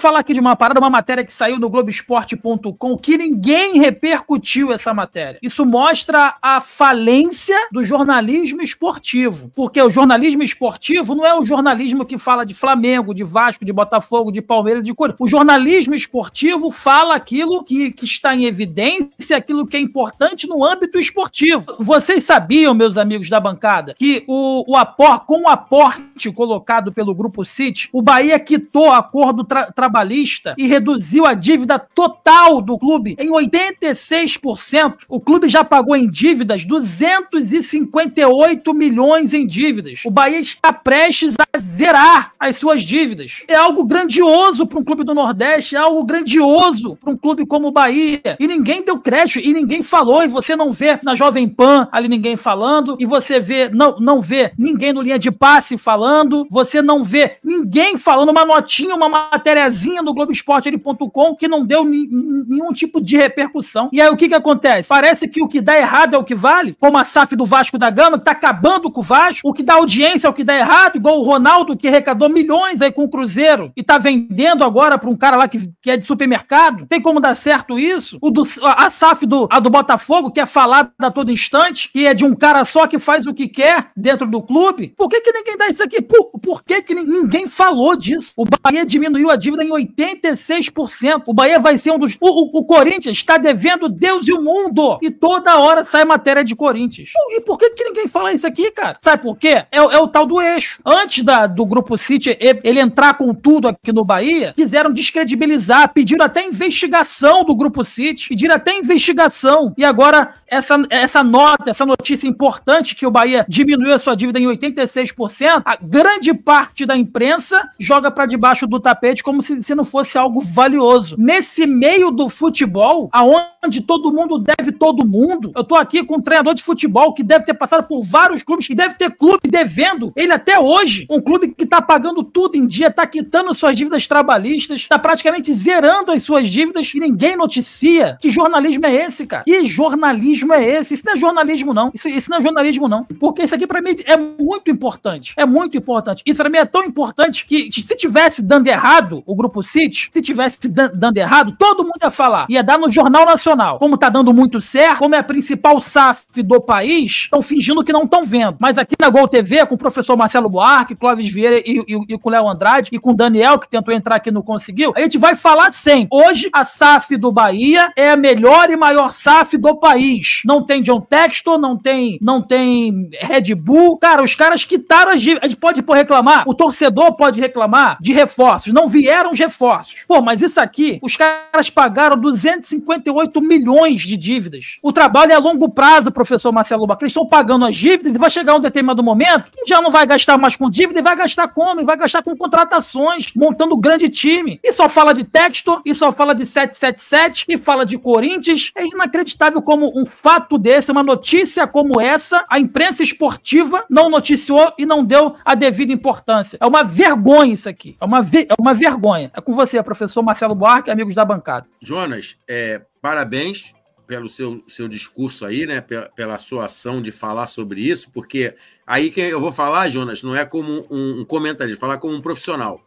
falar aqui de uma parada, uma matéria que saiu no Globoesporte.com, que ninguém repercutiu essa matéria. Isso mostra a falência do jornalismo esportivo. Porque o jornalismo esportivo não é o jornalismo que fala de Flamengo, de Vasco, de Botafogo, de Palmeiras, de Curitiba O jornalismo esportivo fala aquilo que, que está em evidência, aquilo que é importante no âmbito esportivo. Vocês sabiam, meus amigos da bancada, que o, o apor, com o aporte colocado pelo Grupo City, o Bahia quitou acordo tra, tra trabalhista e reduziu a dívida total do clube em 86%. O clube já pagou em dívidas 258 milhões em dívidas. O Bahia está prestes a zerar as suas dívidas. É algo grandioso para um clube do Nordeste, é algo grandioso para um clube como o Bahia. E ninguém deu crédito e ninguém falou. E você não vê na Jovem Pan ali ninguém falando. E você vê, não, não vê ninguém no linha de passe falando. Você não vê ninguém falando uma notinha, uma matériazinha colunizinha no Globoesporte.com que não deu nenhum tipo de repercussão. E aí o que que acontece? Parece que o que dá errado é o que vale, como a SAF do Vasco da Gama, que tá acabando com o Vasco, o que dá audiência é o que dá errado, igual o Ronaldo, que arrecadou milhões aí com o Cruzeiro e tá vendendo agora pra um cara lá que, que é de supermercado. Tem como dar certo isso? O do, a, a SAF do, a do Botafogo, que é falada a todo instante, que é de um cara só que faz o que quer dentro do clube. Por que que ninguém dá isso aqui? Por, por que que ninguém falou disso? O Bahia diminuiu a dívida em 86%. O Bahia vai ser um dos. O, o, o, Corinthians está devendo Deus e o mundo. E toda hora sai matéria de Corinthians. E por que, que ninguém fala isso aqui, cara? Sabe por quê? É, é o tal do eixo. Antes da, do Grupo City ele entrar com tudo aqui no Bahia, quiseram descredibilizar, pediram até investigação do Grupo City, pediram até investigação. E agora, essa, essa nota, essa notícia importante que o Bahia diminuiu a sua dívida em 86%, a grande parte da imprensa joga para debaixo do tapete como se se não fosse algo valioso. Nesse meio do futebol, aonde todo mundo deve todo mundo, eu tô aqui com um treinador de futebol que deve ter passado por vários clubes, que deve ter clube devendo ele até hoje. Um clube que tá pagando tudo em dia, tá quitando suas dívidas trabalhistas, tá praticamente zerando as suas dívidas e ninguém noticia. Que jornalismo é esse, cara? Que jornalismo é esse? Isso não é jornalismo, não. Isso, isso não é jornalismo, não. Porque isso aqui para mim é muito importante. É muito importante. Isso pra mim é tão importante que se tivesse dando errado, o grupo pro City, se tivesse dando errado, todo mundo ia falar. Ia dar no Jornal Nacional. Como tá dando muito certo, como é a principal SAF do país, estão fingindo que não estão vendo. Mas aqui na Gol TV, com o professor Marcelo Buarque, Clóvis Vieira e, e, e com o Léo Andrade e com o Daniel, que tentou entrar aqui e não conseguiu, a gente vai falar sempre. Hoje, a SAF do Bahia é a melhor e maior SAF do país. Não tem John Texto não tem, não tem Red Bull. Cara, os caras quitaram as dívidas. A gente pode pô, reclamar, o torcedor pode reclamar de reforços. Não vieram reforços. Pô, mas isso aqui, os caras pagaram 258 milhões de dívidas. O trabalho é a longo prazo, professor Marcelo Bacri. Eles estão pagando as dívidas e vai chegar um determinado momento que já não vai gastar mais com dívida e vai gastar como? E vai gastar com contratações, montando um grande time. E só fala de texto, e só fala de 777, e fala de Corinthians. É inacreditável como um fato desse, uma notícia como essa, a imprensa esportiva não noticiou e não deu a devida importância. É uma vergonha isso aqui. É uma, é uma vergonha campanha. É com você, professor Marcelo Buarque, amigos da bancada. Jonas, é, parabéns pelo seu, seu discurso aí, né? Pela, pela, sua ação de falar sobre isso, porque aí que eu vou falar, Jonas, não é como um, um comentarista, falar como um profissional.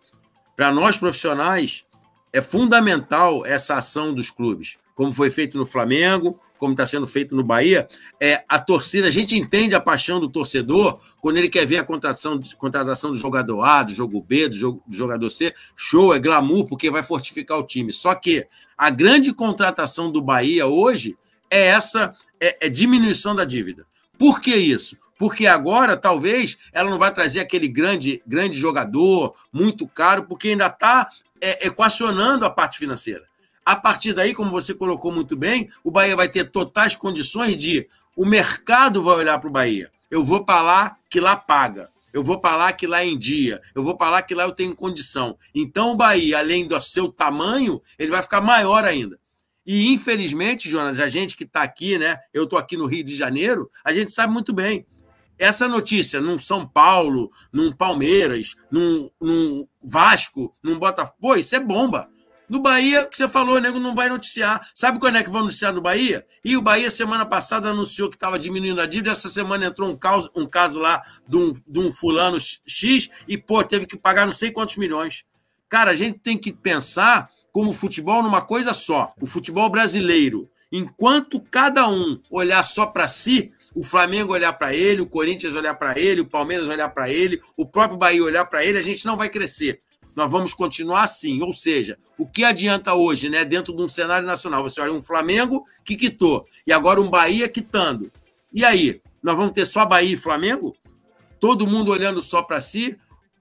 Para nós profissionais, é fundamental essa ação dos clubes como foi feito no Flamengo, como está sendo feito no Bahia, é, a torcida, a gente entende a paixão do torcedor quando ele quer ver a contratação, contratação do jogador A, do jogo B, do, jogo, do jogador C. Show, é glamour, porque vai fortificar o time. Só que a grande contratação do Bahia hoje é essa é, é diminuição da dívida. Por que isso? porque agora talvez ela não vai trazer aquele grande, grande jogador muito caro, porque ainda está é, equacionando a parte financeira. A partir daí, como você colocou muito bem, o Bahia vai ter totais condições de o mercado vai olhar para o Bahia. Eu vou para lá que lá paga. Eu vou para lá que lá é em dia. Eu vou para lá que lá eu tenho condição. Então o Bahia, além do seu tamanho, ele vai ficar maior ainda. E infelizmente, Jonas, a gente que está aqui, né? Eu estou aqui no Rio de Janeiro, a gente sabe muito bem. Essa notícia num São Paulo, num Palmeiras, num, num Vasco, num Botafogo, pô, isso é bomba. Do Bahia, que você falou, nego não vai noticiar. Sabe quando é que vão anunciar no Bahia? E o Bahia, semana passada, anunciou que estava diminuindo a dívida. Essa semana entrou um caso, um caso lá de um, de um fulano X e, pô, teve que pagar não sei quantos milhões. Cara, a gente tem que pensar como futebol numa coisa só: o futebol brasileiro. Enquanto cada um olhar só para si, o Flamengo olhar para ele, o Corinthians olhar para ele, o Palmeiras olhar para ele, o próprio Bahia olhar para ele, a gente não vai crescer nós vamos continuar assim. Ou seja, o que adianta hoje, né, dentro de um cenário nacional? Você olha um Flamengo que quitou e agora um Bahia quitando. E aí, nós vamos ter só Bahia e Flamengo? Todo mundo olhando só para si?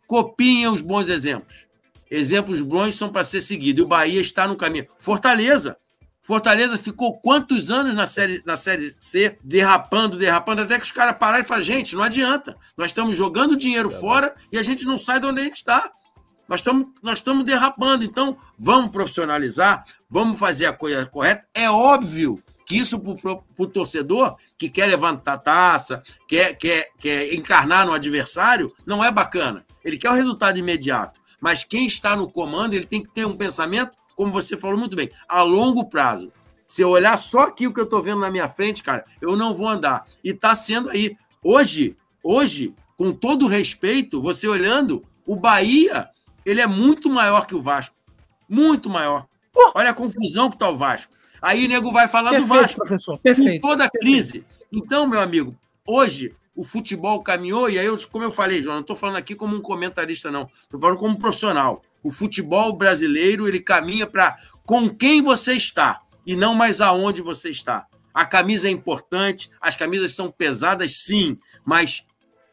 Copiem os bons exemplos. Exemplos bons são para ser seguidos. E o Bahia está no caminho. Fortaleza. Fortaleza ficou quantos anos na série, na série C, derrapando, derrapando, até que os caras pararam e falaram: gente, não adianta. Nós estamos jogando dinheiro é fora bom. e a gente não sai de onde a gente está. Nós estamos nós estamos derrapando, então vamos profissionalizar, vamos fazer a coisa correta. É óbvio que isso para o torcedor que quer levantar taça, quer, quer, quer encarnar no adversário, não é bacana. Ele quer o resultado imediato. Mas quem está no comando, ele tem que ter um pensamento, como você falou muito bem, a longo prazo. Se eu olhar só aqui o que eu estou vendo na minha frente, cara, eu não vou andar. E está sendo aí. Hoje, hoje, com todo respeito, você olhando, o Bahia ele é muito maior que o Vasco. Muito maior. Olha a confusão que está o Vasco. Aí o nego vai falar Perfeito, do Vasco. Professor. Perfeito. Em toda a crise. Então, meu amigo, hoje o futebol caminhou, e aí, eu, como eu falei, João, não estou falando aqui como um comentarista, não. Estou falando como um profissional. O futebol brasileiro, ele caminha para com quem você está e não mais aonde você está. A camisa é importante, as camisas são pesadas, sim, mas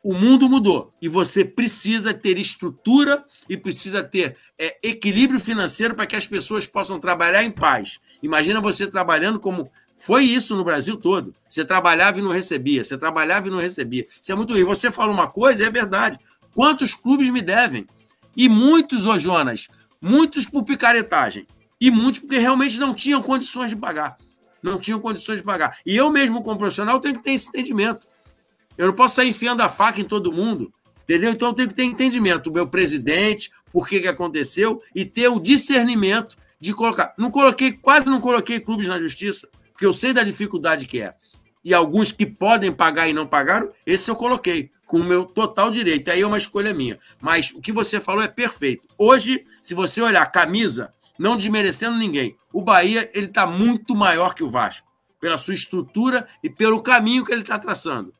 o mundo mudou e você precisa ter estrutura e precisa ter é, equilíbrio financeiro para que as pessoas possam trabalhar em paz. Imagina você trabalhando como foi isso no Brasil todo. Você trabalhava e não recebia, você trabalhava e não recebia. Isso é muito ruim. Você fala uma coisa, é verdade. Quantos clubes me devem? E muitos, ô Jonas, muitos por picaretagem. E muitos porque realmente não tinham condições de pagar. Não tinham condições de pagar. E eu mesmo, como profissional, tenho que ter esse entendimento. Eu não posso sair enfiando a faca em todo mundo. Entendeu? Então eu tenho que ter entendimento. O meu presidente, por que, que aconteceu, e ter o discernimento de colocar. Não coloquei, quase não coloquei clubes na justiça, porque eu sei da dificuldade que é. E alguns que podem pagar e não pagaram, esse eu coloquei, com o meu total direito. Aí é uma escolha minha. Mas o que você falou é perfeito. Hoje, se você olhar camisa, não desmerecendo ninguém, o Bahia ele está muito maior que o Vasco, pela sua estrutura e pelo caminho que ele está traçando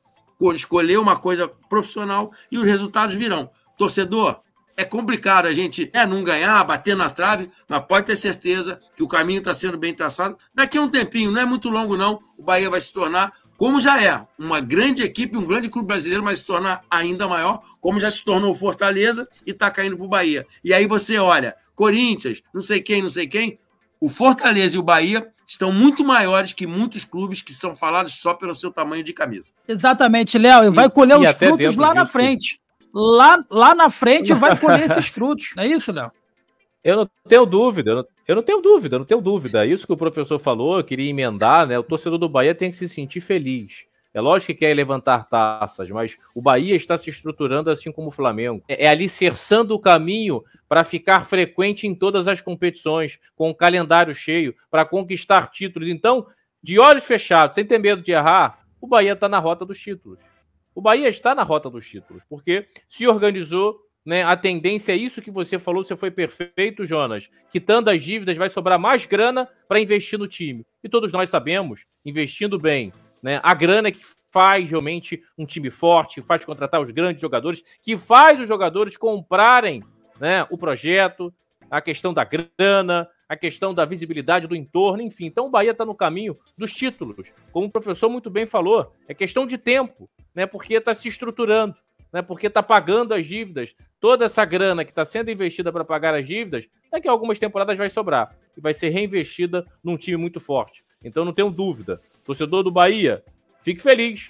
escolher uma coisa profissional e os resultados virão. Torcedor, é complicado a gente é, não ganhar, bater na trave, mas pode ter certeza que o caminho está sendo bem traçado. Daqui a um tempinho, não é muito longo não, o Bahia vai se tornar, como já é, uma grande equipe, um grande clube brasileiro, mas se tornar ainda maior, como já se tornou Fortaleza e está caindo para o Bahia. E aí você olha, Corinthians, não sei quem, não sei quem, o Fortaleza e o Bahia estão muito maiores que muitos clubes que são falados só pelo seu tamanho de camisa. Exatamente, Léo. E vai colher e, os e frutos lá na frente. Lá, lá na frente vai colher esses frutos. Não é isso, Léo? Eu não tenho dúvida, eu não, eu não, tenho dúvida, eu não tenho dúvida. É isso que o professor falou, eu queria emendar, né? O torcedor do Bahia tem que se sentir feliz. É lógico que quer levantar taças, mas o Bahia está se estruturando assim como o Flamengo. É, é alicerçando o caminho para ficar frequente em todas as competições, com o calendário cheio, para conquistar títulos. Então, de olhos fechados, sem ter medo de errar, o Bahia está na rota dos títulos. O Bahia está na rota dos títulos, porque se organizou, né? A tendência é isso que você falou, você foi perfeito, Jonas. Quitando as dívidas, vai sobrar mais grana para investir no time. E todos nós sabemos, investindo bem, né? A grana que faz realmente um time forte, que faz contratar os grandes jogadores, que faz os jogadores comprarem né, o projeto, a questão da grana, a questão da visibilidade do entorno, enfim. Então o Bahia está no caminho dos títulos. Como o professor muito bem falou, é questão de tempo, né? Porque está se estruturando, né? Porque está pagando as dívidas. Toda essa grana que está sendo investida para pagar as dívidas, daqui a algumas temporadas vai sobrar e vai ser reinvestida num time muito forte. Então não tenho dúvida Torcedor do Bahia, fique feliz.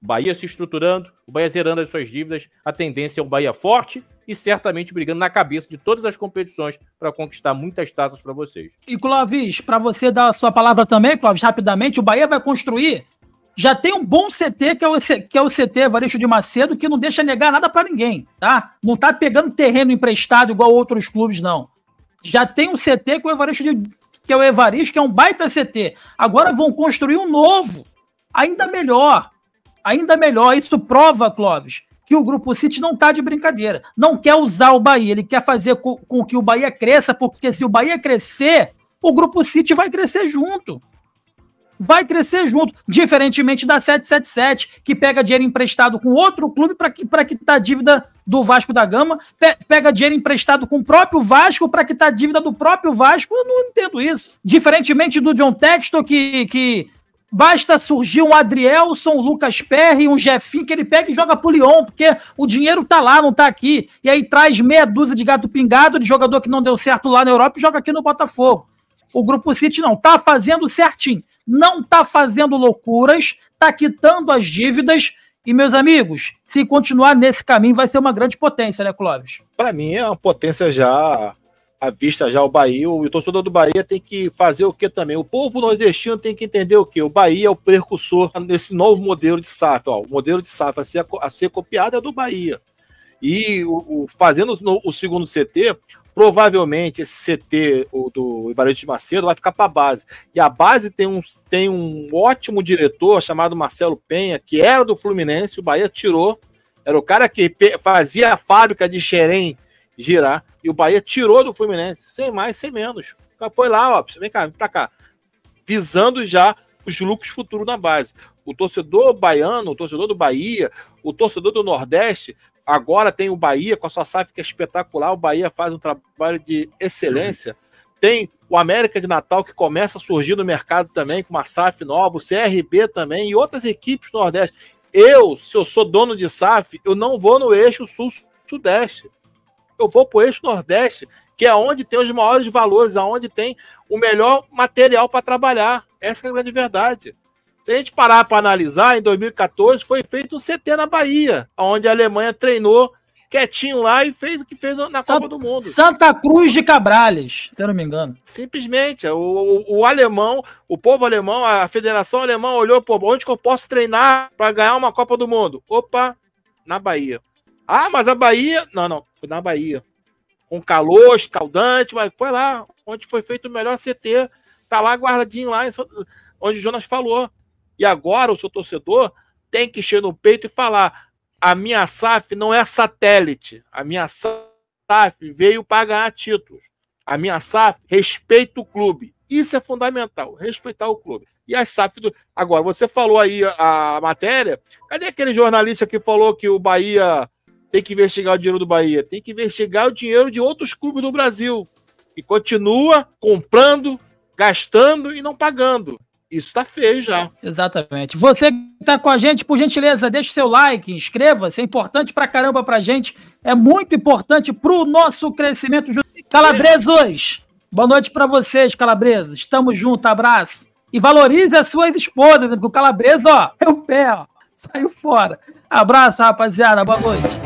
Bahia se estruturando, o Bahia zerando as suas dívidas, a tendência é um Bahia forte e certamente brigando na cabeça de todas as competições para conquistar muitas taças para vocês. E Clóvis, para você dar a sua palavra também, Clóvis, rapidamente, o Bahia vai construir. Já tem um bom CT, que é o, que é o CT Varejo de Macedo, que não deixa negar nada para ninguém, tá? Não está pegando terreno emprestado igual outros clubes, não. Já tem um CT com o Varejo de, que é o Evaristo, que é um baita CT. Agora vão construir um novo, ainda melhor. Ainda melhor. Isso prova, Clóvis, que o Grupo City não está de brincadeira. Não quer usar o Bahia, ele quer fazer com, com que o Bahia cresça, porque se o Bahia crescer, o Grupo City vai crescer junto vai crescer junto, diferentemente da 777, que pega dinheiro emprestado com outro clube para quitar a dívida do Vasco da Gama, pe pega dinheiro emprestado com o próprio Vasco para quitar a dívida do próprio Vasco. Eu não entendo isso. Diferentemente do John Textor, que, que basta surgir um Adrielson, um Lucas Perry, um Jeffim, que ele pega e joga pro Lyon, porque o dinheiro tá lá, não tá aqui. E aí traz meia dúzia de gato pingado de jogador que não deu certo lá na Europa e joga aqui no Botafogo. O Grupo City não, tá fazendo certinho não está fazendo loucuras, está quitando as dívidas. E, meus amigos, se continuar nesse caminho, vai ser uma grande potência, né, Clóvis? Para mim, é uma potência já à vista já o Bahia. O torcedor do Bahia tem que fazer o que também? O povo nordestino tem que entender o que? O Bahia é o precursor nesse novo modelo de SAF. Ó, o modelo de SAF a ser, a ser copiado é do Bahia. E o, o fazendo o, o, segundo CT, Provavelmente esse CT o, do Ivarante de Macedo vai ficar para a base. E a base tem um, tem um ótimo diretor chamado Marcelo Penha, que era do Fluminense, o Bahia tirou. Era o cara que fazia a fábrica de Xerém girar. E o Bahia tirou do Fluminense, sem mais, sem menos. Então, foi lá, ó, vem cá, vem para cá. Visando já os lucros futuros na base. O torcedor baiano, o torcedor do Bahia, o torcedor do Nordeste Agora tem o Bahia com a sua SAF que é espetacular. O Bahia faz um trabalho de excelência. Tem o América de Natal que começa a surgir no mercado também, com uma SAF nova, o CRB também e outras equipes do Nordeste. Eu, se eu sou dono de SAF, eu não vou no eixo sul-sudeste. Eu vou para o eixo nordeste, que é onde tem os maiores valores, aonde tem o melhor material para trabalhar. Essa é a grande verdade. Se a gente parar para analisar, em 2014 foi feito um CT na Bahia, onde a Alemanha treinou quietinho lá e fez o que fez na Santa, Copa do Mundo. Santa Cruz de Cabrales, se eu não me engano. Simplesmente, o, o, o, alemão, o povo alemão, a federação alemã olhou, pô, onde que eu posso treinar para ganhar uma Copa do Mundo? Opa, na Bahia. Ah, mas a Bahia. Não, não, foi na Bahia. Com calor, escaldante, mas foi lá, onde foi feito o melhor CT. Tá lá guardadinho lá, onde o Jonas falou. E agora o seu torcedor tem que encher no peito e falar: a minha SAF não é satélite, a minha SAF veio pagar títulos. A minha SAF respeita o clube. Isso é fundamental, respeitar o clube. E as SAF do... Agora, você falou aí a matéria. Cadê aquele jornalista que falou que o Bahia tem que investigar o dinheiro do Bahia? Tem que investigar o dinheiro de outros clubes do Brasil. E continua comprando, gastando e não pagando. Isso tá feio já. Exatamente. Você que tá com a gente, por gentileza, deixe seu like, inscreva-se. É importante pra caramba pra gente. É muito importante pro nosso crescimento. Calabresos! Boa noite para vocês, calabresos. Estamos juntos, abraço. E valorize as suas esposas, porque o calabreso, ó, é o pé, ó. Saiu fora. Abraço, rapaziada. Boa noite.